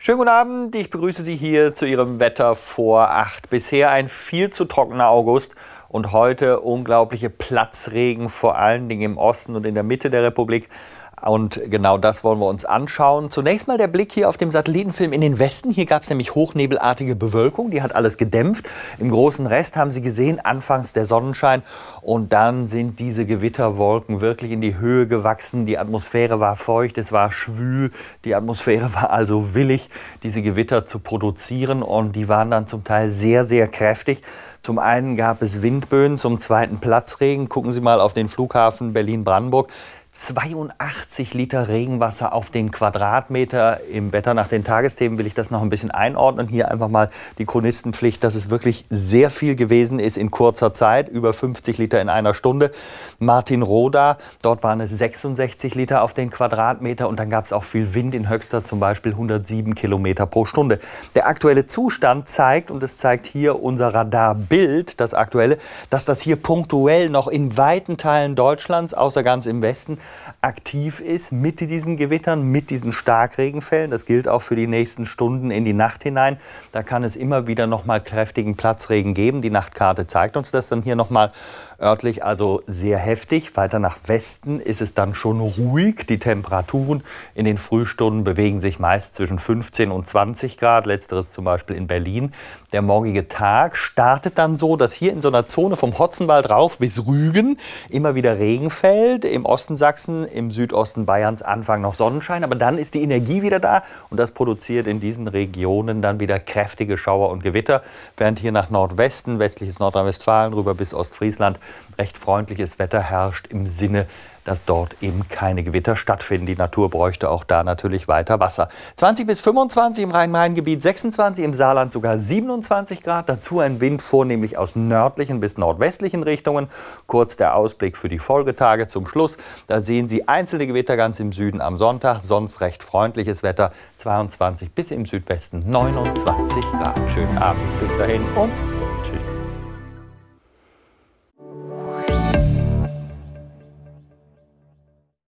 Schönen guten Abend, ich begrüße Sie hier zu Ihrem Wetter vor 8. Bisher ein viel zu trockener August und heute unglaubliche Platzregen, vor allen Dingen im Osten und in der Mitte der Republik. Und genau das wollen wir uns anschauen. Zunächst mal der Blick hier auf dem Satellitenfilm in den Westen. Hier gab es nämlich hochnebelartige Bewölkung, die hat alles gedämpft. Im großen Rest haben Sie gesehen, anfangs der Sonnenschein und dann sind diese Gewitterwolken wirklich in die Höhe gewachsen. Die Atmosphäre war feucht, es war schwül, die Atmosphäre war also willig, diese Gewitter zu produzieren und die waren dann zum Teil sehr, sehr kräftig. Zum einen gab es Windböen, zum zweiten Platzregen. Gucken Sie mal auf den Flughafen Berlin-Brandenburg. 82 Liter Regenwasser auf den Quadratmeter. Im Wetter nach den Tagesthemen will ich das noch ein bisschen einordnen. Hier einfach mal die Chronistenpflicht, dass es wirklich sehr viel gewesen ist in kurzer Zeit. Über 50 Liter in einer Stunde. Martin Roda, dort waren es 66 Liter auf den Quadratmeter. Und dann gab es auch viel Wind in Höxter, zum Beispiel 107 Kilometer pro Stunde. Der aktuelle Zustand zeigt, und das zeigt hier unser Radarbild, das aktuelle, dass das hier punktuell noch in weiten Teilen Deutschlands, außer ganz im Westen, aktiv ist mit diesen Gewittern, mit diesen Starkregenfällen. Das gilt auch für die nächsten Stunden in die Nacht hinein. Da kann es immer wieder noch mal kräftigen Platzregen geben. Die Nachtkarte zeigt uns das dann hier noch mal örtlich, also sehr heftig. Weiter nach Westen ist es dann schon ruhig. Die Temperaturen in den Frühstunden bewegen sich meist zwischen 15 und 20 Grad. Letzteres zum Beispiel in Berlin. Der morgige Tag startet dann so, dass hier in so einer Zone vom Hotzenwald rauf bis Rügen immer wieder Regen fällt. Im Osten Sachsen Niedersachsen, im Südosten Bayerns Anfang noch Sonnenschein, aber dann ist die Energie wieder da und das produziert in diesen Regionen dann wieder kräftige Schauer und Gewitter, während hier nach Nordwesten, westliches Nordrhein-Westfalen rüber bis Ostfriesland recht freundliches Wetter herrscht im Sinne dass dort eben keine Gewitter stattfinden. Die Natur bräuchte auch da natürlich weiter Wasser. 20 bis 25 im Rhein-Main-Gebiet, 26 im Saarland sogar 27 Grad. Dazu ein Wind vornehmlich aus nördlichen bis nordwestlichen Richtungen. Kurz der Ausblick für die Folgetage zum Schluss. Da sehen Sie einzelne Gewitter ganz im Süden am Sonntag, sonst recht freundliches Wetter, 22 bis im Südwesten 29 Grad. Schönen Abend bis dahin und tschüss.